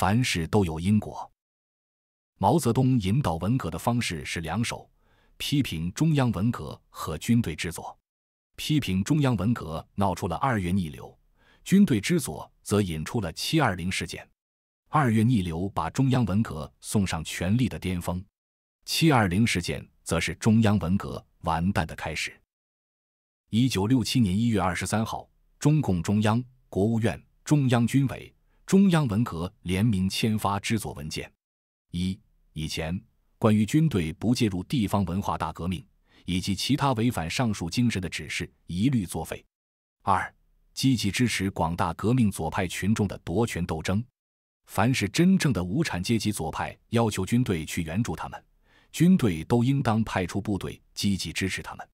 凡事都有因果。毛泽东引导文革的方式是两手：批评中央文革和军队之作。批评中央文革闹出了二月逆流，军队之左则引出了七二零事件。二月逆流把中央文革送上权力的巅峰，七二零事件则是中央文革完蛋的开始。一九六七年一月二十三号，中共中央、国务院、中央军委。中央文革联名签发之作文件：一、以前关于军队不介入地方文化大革命以及其他违反上述精神的指示，一律作废。二、积极支持广大革命左派群众的夺权斗争，凡是真正的无产阶级左派要求军队去援助他们，军队都应当派出部队积极支持他们。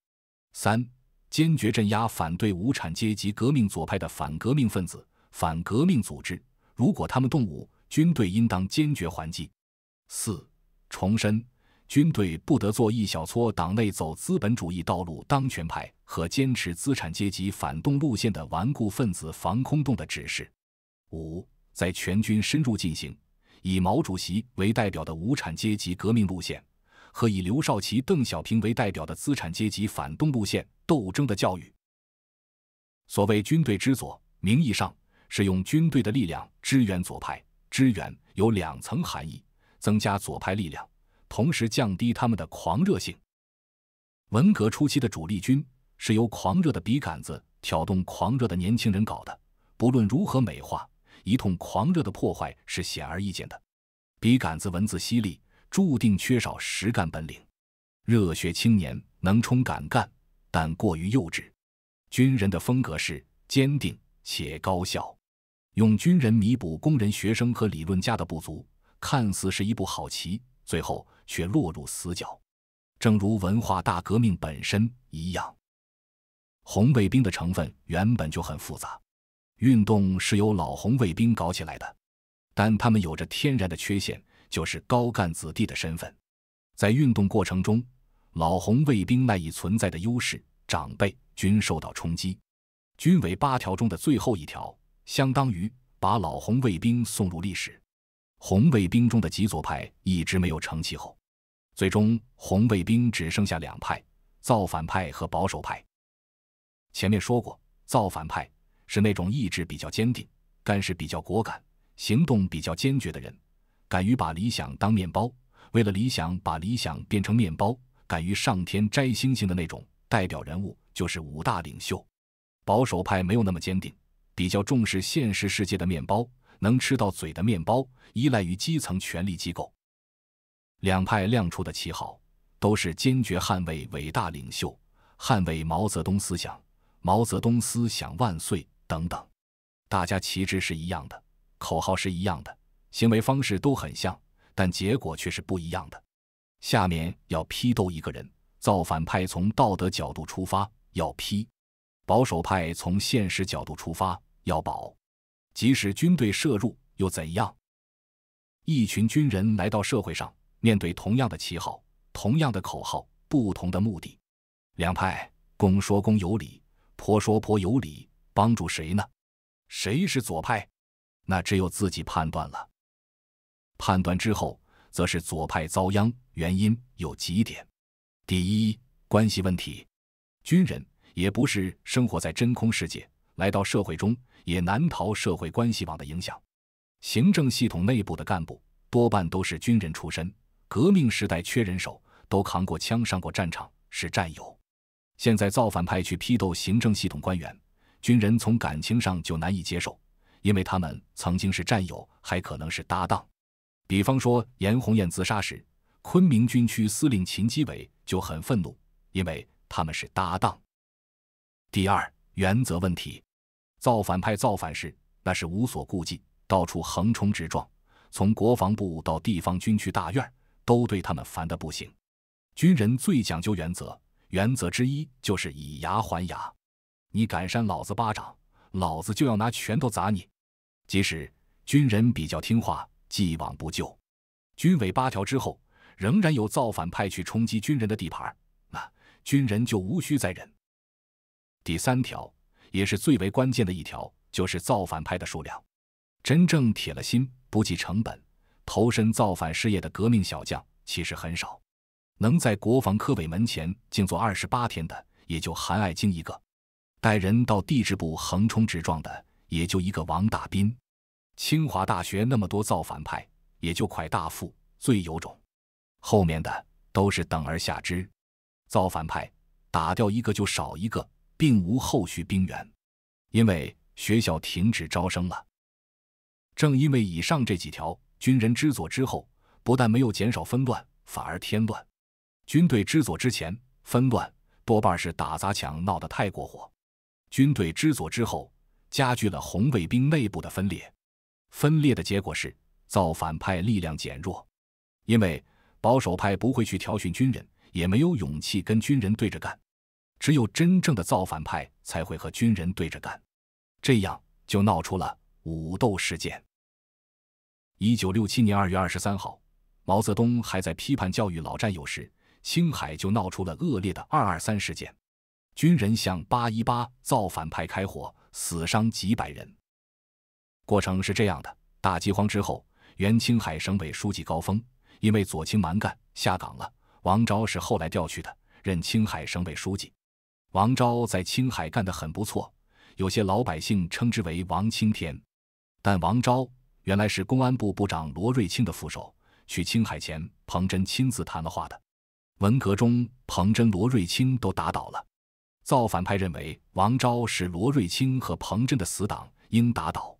三、坚决镇压反对无产阶级革命左派的反革命分子、反革命组织。如果他们动武，军队应当坚决还击。四，重申军队不得做一小撮党内走资本主义道路当权派和坚持资产阶级反动路线的顽固分子防空洞的指示。五，在全军深入进行以毛主席为代表的无产阶级革命路线和以刘少奇、邓小平为代表的资产阶级反动路线斗争的教育。所谓军队之左，名义上。是用军队的力量支援左派，支援有两层含义：增加左派力量，同时降低他们的狂热性。文革初期的主力军是由狂热的笔杆子挑动狂热的年轻人搞的，不论如何美化，一通狂热的破坏是显而易见的。笔杆子文字犀利，注定缺少实干本领；热血青年能冲敢干，但过于幼稚。军人的风格是坚定。且高效，用军人弥补工人、学生和理论家的不足，看似是一步好棋，最后却落入死角。正如文化大革命本身一样，红卫兵的成分原本就很复杂，运动是由老红卫兵搞起来的，但他们有着天然的缺陷，就是高干子弟的身份。在运动过程中，老红卫兵赖以存在的优势，长辈均受到冲击。均为八条中的最后一条，相当于把老红卫兵送入历史。红卫兵中的极左派一直没有成气候，最终红卫兵只剩下两派：造反派和保守派。前面说过，造反派是那种意志比较坚定、干事比较果敢、行动比较坚决的人，敢于把理想当面包，为了理想把理想变成面包，敢于上天摘星星的那种。代表人物就是五大领袖。保守派没有那么坚定，比较重视现实世界的面包，能吃到嘴的面包，依赖于基层权力机构。两派亮出的旗号都是坚决捍卫伟大领袖，捍卫毛泽东思想，毛泽东思想万岁等等。大家旗帜是一样的，口号是一样的，行为方式都很像，但结果却是不一样的。下面要批斗一个人，造反派从道德角度出发要批。保守派从现实角度出发，要保，即使军队涉入又怎样？一群军人来到社会上，面对同样的旗号、同样的口号、不同的目的，两派公说公有理，婆说婆有理，帮助谁呢？谁是左派？那只有自己判断了。判断之后，则是左派遭殃。原因有几点：第一，关系问题，军人。也不是生活在真空世界，来到社会中也难逃社会关系网的影响。行政系统内部的干部多半都是军人出身，革命时代缺人手，都扛过枪上过战场，是战友。现在造反派去批斗行政系统官员，军人从感情上就难以接受，因为他们曾经是战友，还可能是搭档。比方说，严红艳自杀时，昆明军区司令秦基伟就很愤怒，因为他们是搭档。第二原则问题，造反派造反时，那是无所顾忌，到处横冲直撞，从国防部到地方军区大院，都对他们烦的不行。军人最讲究原则，原则之一就是以牙还牙，你敢扇老子巴掌，老子就要拿拳头砸你。即使军人比较听话，既往不咎，军委八条之后，仍然有造反派去冲击军人的地盘，那军人就无需再忍。第三条，也是最为关键的一条，就是造反派的数量。真正铁了心不计成本投身造反事业的革命小将，其实很少。能在国防科委门前静坐二十八天的，也就韩爱晶一个；带人到地质部横冲直撞的，也就一个王大斌。清华大学那么多造反派，也就蒯大富最有种。后面的都是等而下之。造反派打掉一个就少一个。并无后续兵源，因为学校停止招生了。正因为以上这几条，军人知左之后，不但没有减少纷乱，反而添乱；军队知左之前，纷乱多半是打砸抢闹得太过火；军队知左之后，加剧了红卫兵内部的分裂。分裂的结果是，造反派力量减弱，因为保守派不会去调训军人，也没有勇气跟军人对着干。只有真正的造反派才会和军人对着干，这样就闹出了武斗事件。一九六七年二月二十三号，毛泽东还在批判教育老战友时，青海就闹出了恶劣的“二二三”事件，军人向八一八造反派开火，死伤几百人。过程是这样的：大饥荒之后，原青海省委书记高峰因为左倾蛮干下岗了，王昭是后来调去的，任青海省委书记。王昭在青海干得很不错，有些老百姓称之为“王青天”。但王昭原来是公安部部长罗瑞卿的副手，去青海前，彭真亲自谈了话的。文革中，彭真、罗瑞卿都打倒了，造反派认为王昭是罗瑞卿和彭真的死党，应打倒。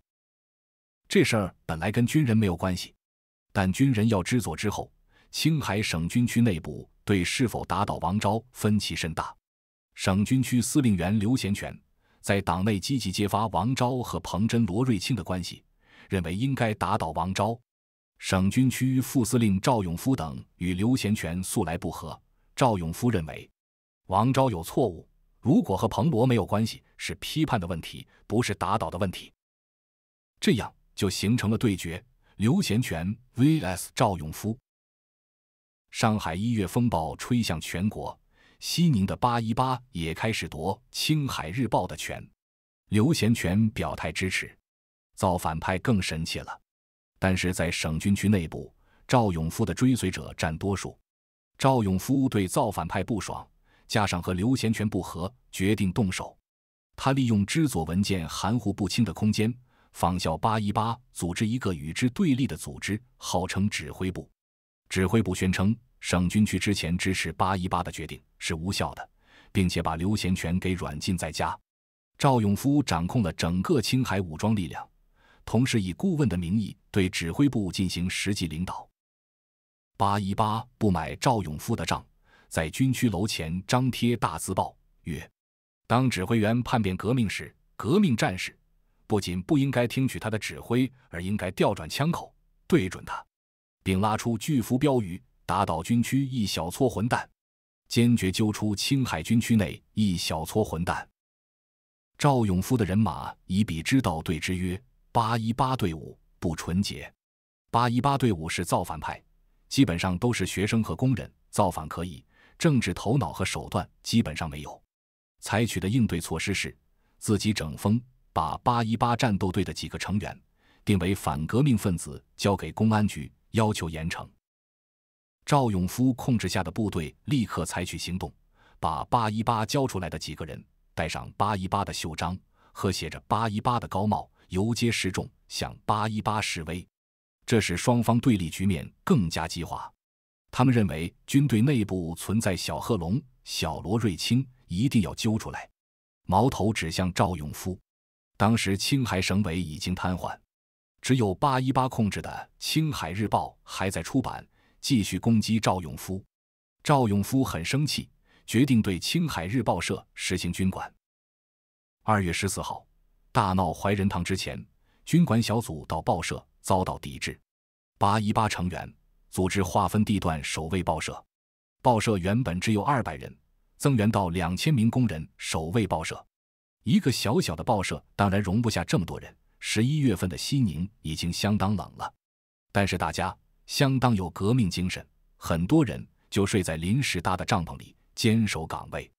这事儿本来跟军人没有关系，但军人要知左之后，青海省军区内部对是否打倒王昭分歧甚大。省军区司令员刘贤权在党内积极揭发王钊和彭真、罗瑞卿的关系，认为应该打倒王钊。省军区副司令赵永夫等与刘贤权素来不和。赵永夫认为，王钊有错误，如果和彭罗没有关系，是批判的问题，不是打倒的问题。这样就形成了对决：刘贤权 vs 赵永夫。上海一月风暴吹向全国。西宁的八一八也开始夺青海日报的权，刘贤权表态支持，造反派更神气了。但是在省军区内部，赵永夫的追随者占多数。赵永夫对造反派不爽，加上和刘贤权不和，决定动手。他利用知左文件含糊不清的空间，仿效八一八组织一个与之对立的组织，号称指挥部。指挥部宣称。省军区之前支持八一八的决定是无效的，并且把刘贤权给软禁在家。赵永夫掌控了整个青海武装力量，同时以顾问的名义对指挥部进行实际领导。八一八不买赵永夫的账，在军区楼前张贴大字报，曰：“当指挥员叛变革命时，革命战士不仅不应该听取他的指挥，而应该调转枪口对准他，并拉出巨幅标语。”打倒军区一小撮混蛋，坚决揪出青海军区内一小撮混蛋。赵永夫的人马以彼之道对之曰：“八一八队伍不纯洁，八一八队伍是造反派，基本上都是学生和工人，造反可以，政治头脑和手段基本上没有。采取的应对措施是自己整风，把八一八战斗队的几个成员定为反革命分子，交给公安局要求严惩。”赵永夫控制下的部队立刻采取行动，把八一八交出来的几个人戴上八一八的袖章和写着八一八的高帽游街示众，向八一八示威。这使双方对立局面更加激化。他们认为军队内部存在小贺龙、小罗瑞卿，一定要揪出来，矛头指向赵永夫。当时青海省委已经瘫痪，只有八一八控制的《青海日报》还在出版。继续攻击赵永夫，赵永夫很生气，决定对青海日报社实行军管。二月十四号，大闹怀仁堂之前，军管小组到报社遭到抵制。八一八成员组织划分地段守卫报社，报社原本只有二百人，增援到两千名工人守卫报社。一个小小的报社当然容不下这么多人。十一月份的西宁已经相当冷了，但是大家。相当有革命精神，很多人就睡在临时搭的帐篷里坚守岗位。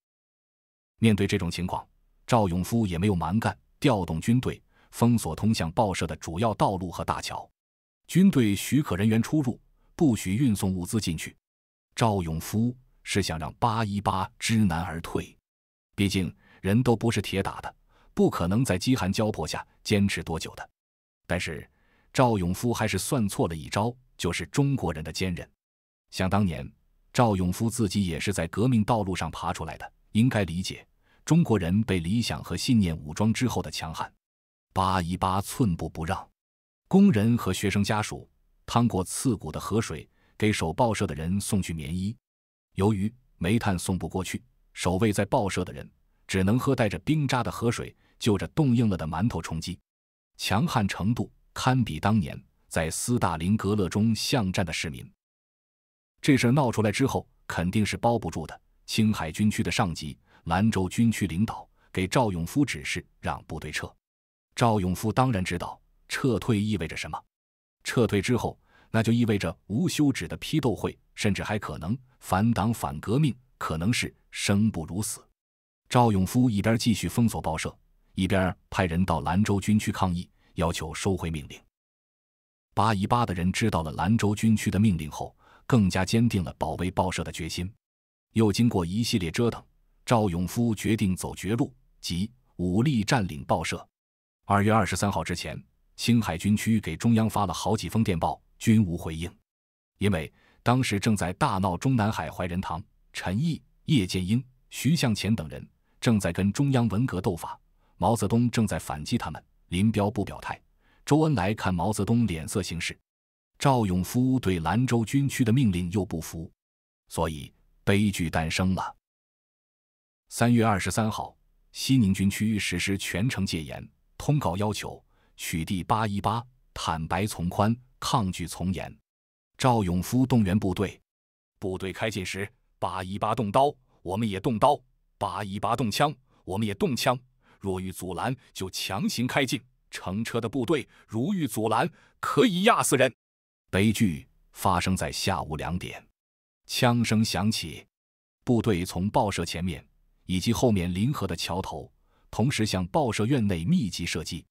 面对这种情况，赵永夫也没有蛮干，调动军队封锁通向报社的主要道路和大桥，军队许可人员出入，不许运送物资进去。赵永夫是想让八一八知难而退，毕竟人都不是铁打的，不可能在饥寒交迫下坚持多久的。但是赵永夫还是算错了一招。就是中国人的坚韧。想当年，赵永夫自己也是在革命道路上爬出来的，应该理解中国人被理想和信念武装之后的强悍。扒一扒，寸步不让。工人和学生家属趟过刺骨的河水，给守报社的人送去棉衣。由于煤炭送不过去，守卫在报社的人只能喝带着冰渣的河水，就着冻硬了的馒头充饥。强悍程度堪比当年。在斯大林格勒中巷战的市民，这事儿闹出来之后，肯定是包不住的。青海军区的上级、兰州军区领导给赵永夫指示，让部队撤。赵永夫当然知道撤退意味着什么。撤退之后，那就意味着无休止的批斗会，甚至还可能反党反革命，可能是生不如死。赵永夫一边继续封锁报社，一边派人到兰州军区抗议，要求收回命令。八一八的人知道了兰州军区的命令后，更加坚定了保卫报社的决心。又经过一系列折腾，赵永夫决定走绝路，即武力占领报社。二月二十三号之前，青海军区给中央发了好几封电报，均无回应。因为当时正在大闹中南海怀仁堂，陈毅、叶剑英、徐向前等人正在跟中央文革斗法，毛泽东正在反击他们，林彪不表态。周恩来看毛泽东脸色行事，赵永夫对兰州军区的命令又不服，所以悲剧诞生了。三月二十三号，西宁军区实施全城戒严，通告要求取缔八一八，坦白从宽，抗拒从严。赵永夫动员部队，部队开进时，八一八动刀，我们也动刀；八一八动枪，我们也动枪。若遇阻拦，就强行开进。乘车的部队如遇阻拦，可以压死人。悲剧发生在下午两点，枪声响起，部队从报社前面以及后面临河的桥头，同时向报社院内密集射击。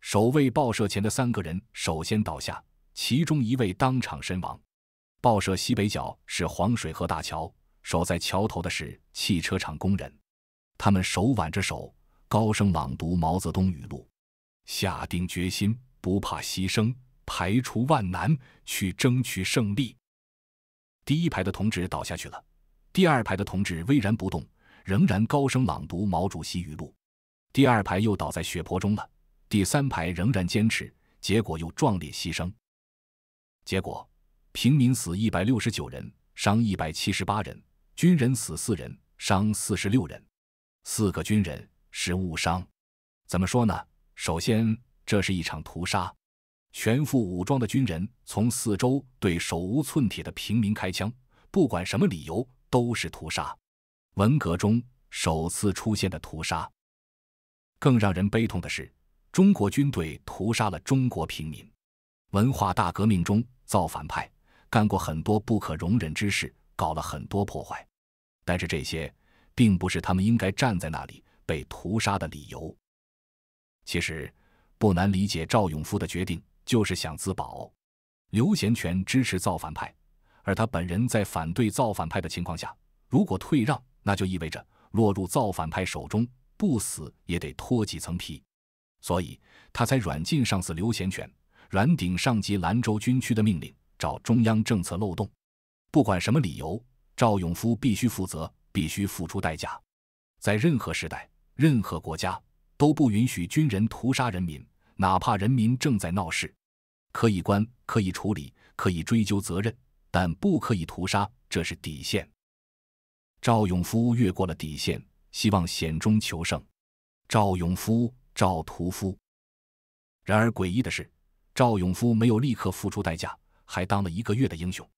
守卫报社前的三个人首先倒下，其中一位当场身亡。报社西北角是黄水河大桥，守在桥头的是汽车厂工人，他们手挽着手，高声朗读毛泽东语录。下定决心，不怕牺牲，排除万难，去争取胜利。第一排的同志倒下去了，第二排的同志巍然不动，仍然高声朗读毛主席语录。第二排又倒在血泊中了，第三排仍然坚持，结果又壮烈牺牲。结果，平民死一百六十九人，伤一百七十八人；军人死四人，伤四十六人。四个军人是误伤，怎么说呢？首先，这是一场屠杀。全副武装的军人从四周对手无寸铁的平民开枪，不管什么理由，都是屠杀。文革中首次出现的屠杀。更让人悲痛的是，中国军队屠杀了中国平民。文化大革命中，造反派干过很多不可容忍之事，搞了很多破坏，但是这些并不是他们应该站在那里被屠杀的理由。其实，不难理解赵永夫的决定，就是想自保。刘贤权支持造反派，而他本人在反对造反派的情况下，如果退让，那就意味着落入造反派手中，不死也得脱几层皮。所以，他才软禁上司刘贤权，软顶上级兰州军区的命令，找中央政策漏洞。不管什么理由，赵永夫必须负责，必须付出代价。在任何时代，任何国家。都不允许军人屠杀人民，哪怕人民正在闹事，可以关，可以处理，可以追究责任，但不可以屠杀，这是底线。赵永夫越过了底线，希望险中求胜。赵永夫，赵屠夫。然而诡异的是，赵永夫没有立刻付出代价，还当了一个月的英雄。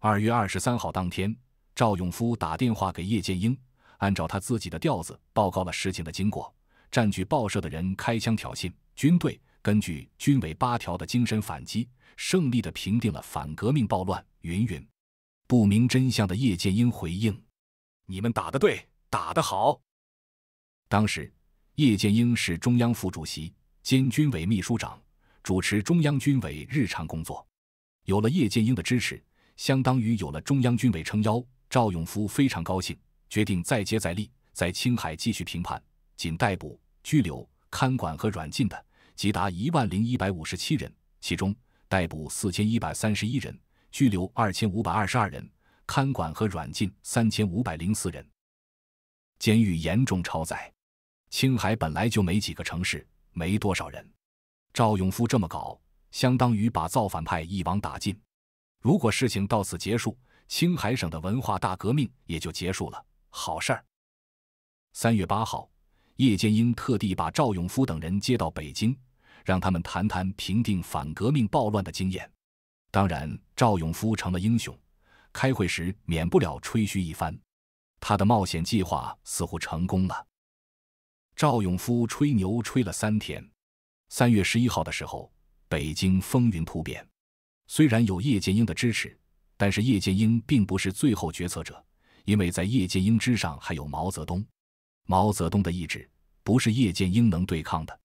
二月二十三号当天，赵永夫打电话给叶剑英，按照他自己的调子报告了事情的经过。占据报社的人开枪挑衅，军队根据军委八条的精神反击，胜利的平定了反革命暴乱。云云，不明真相的叶剑英回应：“你们打得对，打得好。”当时，叶剑英是中央副主席兼军委秘书长，主持中央军委日常工作。有了叶剑英的支持，相当于有了中央军委撑腰。赵永夫非常高兴，决定再接再厉，在青海继续评判。仅逮捕、拘留、看管和软禁的，即达一万零一百五十七人，其中逮捕四千一百三十一人，拘留二千五百二十二人，看管和软禁三千五百零四人。监狱严重超载。青海本来就没几个城市，没多少人，赵永富这么搞，相当于把造反派一网打尽。如果事情到此结束，青海省的文化大革命也就结束了，好事儿。三月八号。叶剑英特地把赵永夫等人接到北京，让他们谈谈平定反革命暴乱的经验。当然，赵永夫成了英雄，开会时免不了吹嘘一番。他的冒险计划似乎成功了。赵永夫吹牛吹了三天。三月十一号的时候，北京风云突变。虽然有叶剑英的支持，但是叶剑英并不是最后决策者，因为在叶剑英之上还有毛泽东。毛泽东的意志不是叶剑英能对抗的。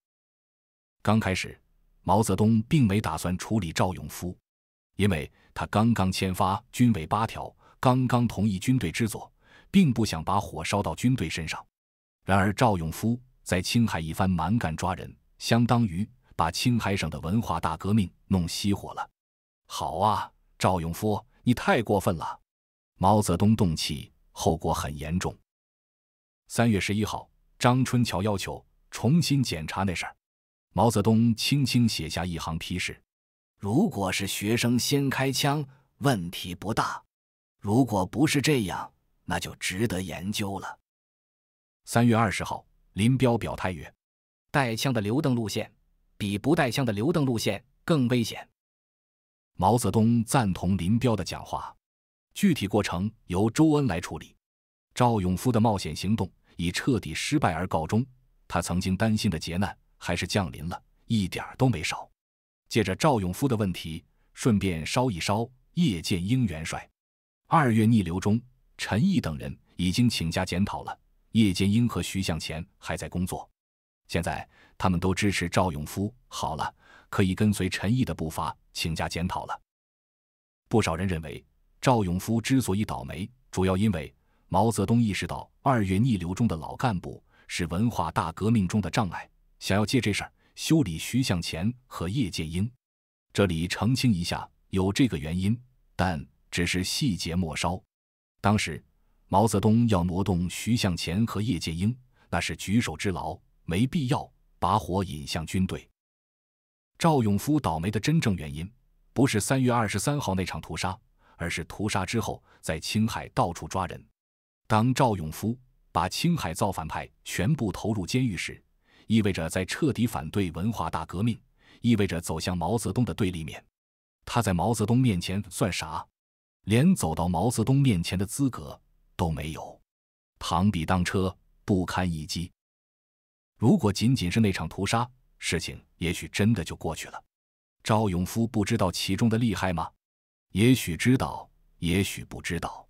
刚开始，毛泽东并没打算处理赵永夫，因为他刚刚签发军委八条，刚刚同意军队之作，并不想把火烧到军队身上。然而，赵永夫在青海一番蛮干抓人，相当于把青海省的文化大革命弄熄火了。好啊，赵永夫，你太过分了！毛泽东动气，后果很严重。三月十一号，张春桥要求重新检查那事儿。毛泽东轻轻写下一行批示：“如果是学生先开枪，问题不大；如果不是这样，那就值得研究了。”三月二十号，林彪表态曰：“带枪的流邓路线比不带枪的刘邓路线更危险。”毛泽东赞同林彪的讲话，具体过程由周恩来处理。赵永夫的冒险行动。以彻底失败而告终，他曾经担心的劫难还是降临了，一点儿都没少。借着赵永夫的问题，顺便捎一捎叶剑英元帅。二月逆流中，陈毅等人已经请假检讨了，叶剑英和徐向前还在工作。现在他们都支持赵永夫，好了，可以跟随陈毅的步伐请假检讨了。不少人认为，赵永夫之所以倒霉，主要因为。毛泽东意识到，二月逆流中的老干部是文化大革命中的障碍，想要借这事儿修理徐向前和叶剑英。这里澄清一下，有这个原因，但只是细节末梢。当时毛泽东要挪动徐向前和叶剑英，那是举手之劳，没必要把火引向军队。赵永夫倒霉的真正原因，不是三月二十三号那场屠杀，而是屠杀之后在青海到处抓人。当赵永夫把青海造反派全部投入监狱时，意味着在彻底反对文化大革命，意味着走向毛泽东的对立面。他在毛泽东面前算啥？连走到毛泽东面前的资格都没有。螳臂当车，不堪一击。如果仅仅是那场屠杀，事情也许真的就过去了。赵永夫不知道其中的厉害吗？也许知道，也许不知道。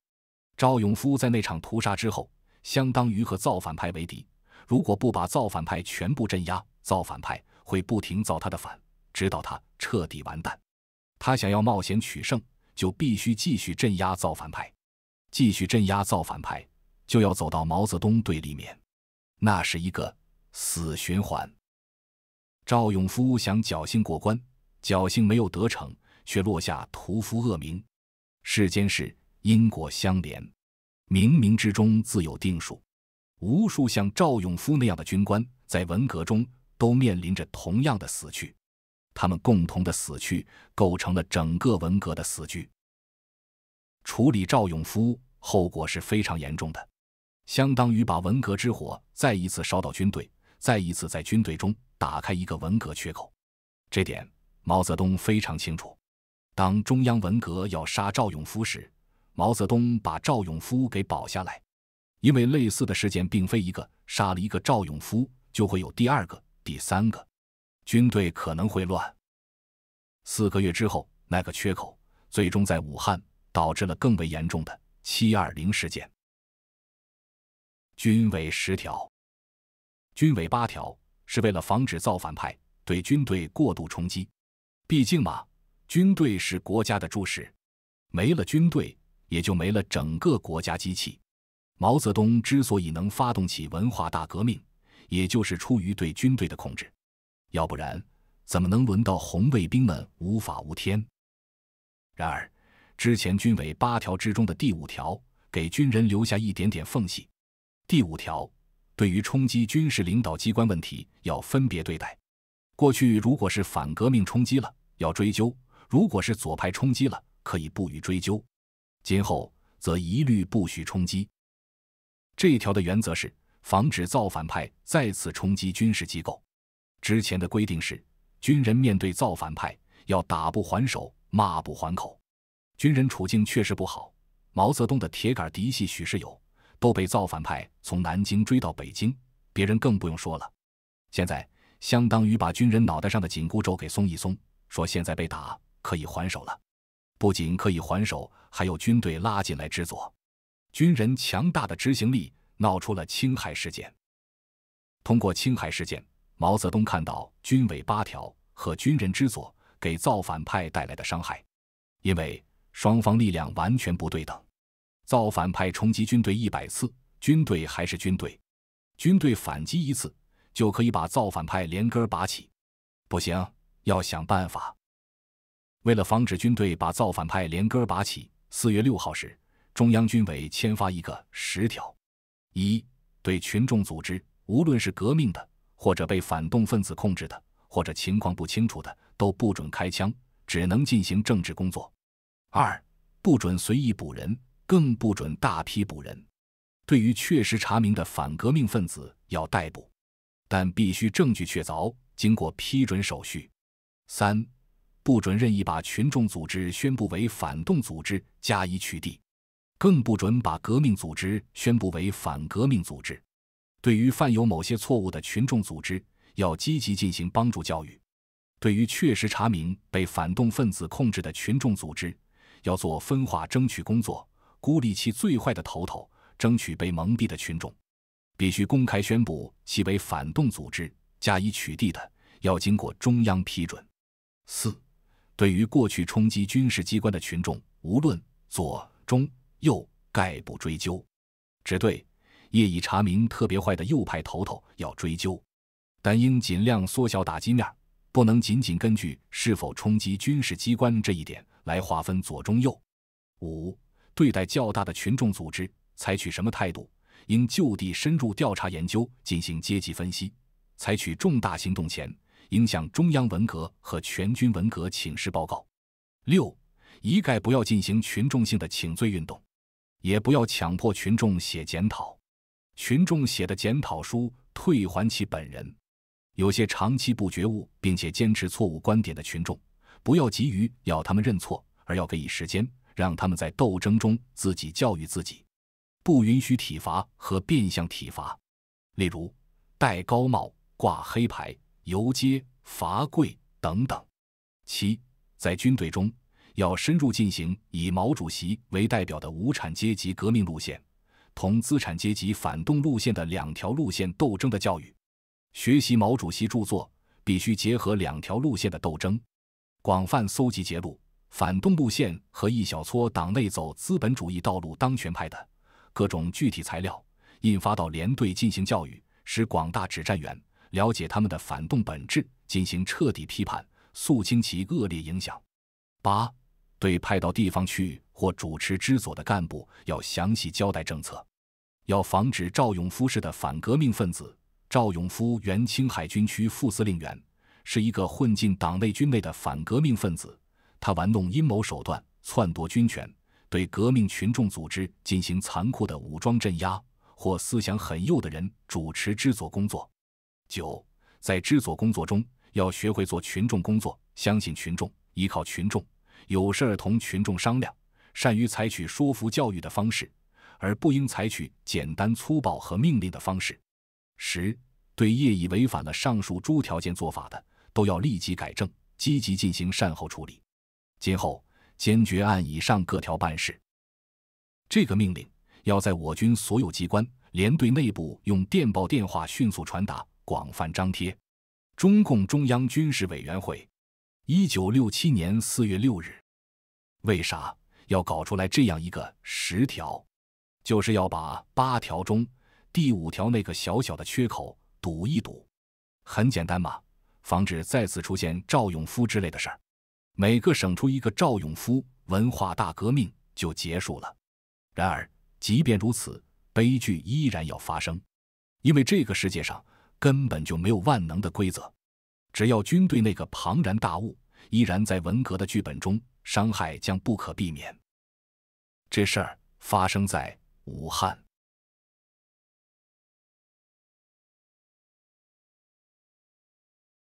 赵永夫在那场屠杀之后，相当于和造反派为敌。如果不把造反派全部镇压，造反派会不停造他的反，直到他彻底完蛋。他想要冒险取胜，就必须继续镇压造反派。继续镇压造反派，就要走到毛泽东对立面，那是一个死循环。赵永夫想侥幸过关，侥幸没有得逞，却落下屠夫恶名。世间事。因果相连，冥冥之中自有定数。无数像赵永夫那样的军官在文革中都面临着同样的死去，他们共同的死去构成了整个文革的死局。处理赵永夫，后果是非常严重的，相当于把文革之火再一次烧到军队，再一次在军队中打开一个文革缺口。这点毛泽东非常清楚。当中央文革要杀赵永夫时，毛泽东把赵永夫给保下来，因为类似的事件并非一个杀了一个赵永夫就会有第二个、第三个，军队可能会乱。四个月之后，那个缺口最终在武汉导致了更为严重的七二零事件。军委十条、军委八条是为了防止造反派对军队过度冲击，毕竟嘛，军队是国家的柱石，没了军队。也就没了整个国家机器。毛泽东之所以能发动起文化大革命，也就是出于对军队的控制，要不然怎么能轮到红卫兵们无法无天？然而，之前军委八条之中的第五条给军人留下一点点缝隙。第五条，对于冲击军事领导机关问题，要分别对待。过去如果是反革命冲击了，要追究；如果是左派冲击了，可以不予追究。今后则一律不许冲击。这一条的原则是防止造反派再次冲击军事机构。之前的规定是，军人面对造反派要打不还手，骂不还口。军人处境确实不好。毛泽东的铁杆嫡系许世友都被造反派从南京追到北京，别人更不用说了。现在相当于把军人脑袋上的紧箍咒给松一松，说现在被打可以还手了。不仅可以还手，还有军队拉进来支作。军人强大的执行力闹出了青海事件。通过青海事件，毛泽东看到军委八条和军人之作给造反派带来的伤害，因为双方力量完全不对等，造反派冲击军队一百次，军队还是军队；军队反击一次，就可以把造反派连根拔起。不行，要想办法。为了防止军队把造反派连根拔起，四月六号时，中央军委签发一个十条：一、对群众组织，无论是革命的，或者被反动分子控制的，或者情况不清楚的，都不准开枪，只能进行政治工作；二、不准随意捕人，更不准大批捕人；对于确实查明的反革命分子，要逮捕，但必须证据确凿，经过批准手续；三。不准任意把群众组织宣布为反动组织加以取缔，更不准把革命组织宣布为反革命组织。对于犯有某些错误的群众组织，要积极进行帮助教育；对于确实查明被反动分子控制的群众组织，要做分化争取工作，孤立其最坏的头头，争取被蒙蔽的群众。必须公开宣布其为反动组织加以取缔的，要经过中央批准。四。对于过去冲击军事机关的群众，无论左、中、右，概不追究，只对业已查明特别坏的右派头头要追究，但应尽量缩小打击面，不能仅仅根据是否冲击军事机关这一点来划分左、中、右。五、对待较大的群众组织，采取什么态度？应就地深入调查研究，进行阶级分析，采取重大行动前。影响中央文革和全军文革请示报告。六，一概不要进行群众性的请罪运动，也不要强迫群众写检讨，群众写的检讨书退还其本人。有些长期不觉悟并且坚持错误观点的群众，不要急于要他们认错，而要给以时间，让他们在斗争中自己教育自己。不允许体罚和变相体罚，例如戴高帽、挂黑牌。游街、罚跪等等。七，在军队中要深入进行以毛主席为代表的无产阶级革命路线同资产阶级反动路线的两条路线斗争的教育。学习毛主席著作，必须结合两条路线的斗争，广泛搜集揭露反动路线和一小撮党内走资本主义道路当权派的各种具体材料，印发到连队进行教育，使广大指战员。了解他们的反动本质，进行彻底批判，肃清其恶劣影响。八对派到地方去或主持支左的干部，要详细交代政策，要防止赵永夫式的反革命分子。赵永夫，原青海军区副司令员，是一个混进党内军内的反革命分子。他玩弄阴谋手段，篡夺军权，对革命群众组织进行残酷的武装镇压，或思想很右的人主持制作工作。九，在制作工作中，要学会做群众工作，相信群众，依靠群众，有事同群众商量，善于采取说服教育的方式，而不应采取简单粗暴和命令的方式。十，对业已违反了上述诸条件做法的，都要立即改正，积极进行善后处理。今后坚决按以上各条办事。这个命令要在我军所有机关、连队内部用电报、电话迅速传达。广泛张贴，中共中央军事委员会，一九六七年四月六日，为啥要搞出来这样一个十条？就是要把八条中第五条那个小小的缺口堵一堵，很简单嘛，防止再次出现赵永夫之类的事儿。每个省出一个赵永夫，文化大革命就结束了。然而，即便如此，悲剧依然要发生，因为这个世界上。根本就没有万能的规则，只要军队那个庞然大物依然在文革的剧本中，伤害将不可避免。这事儿发生在武汉。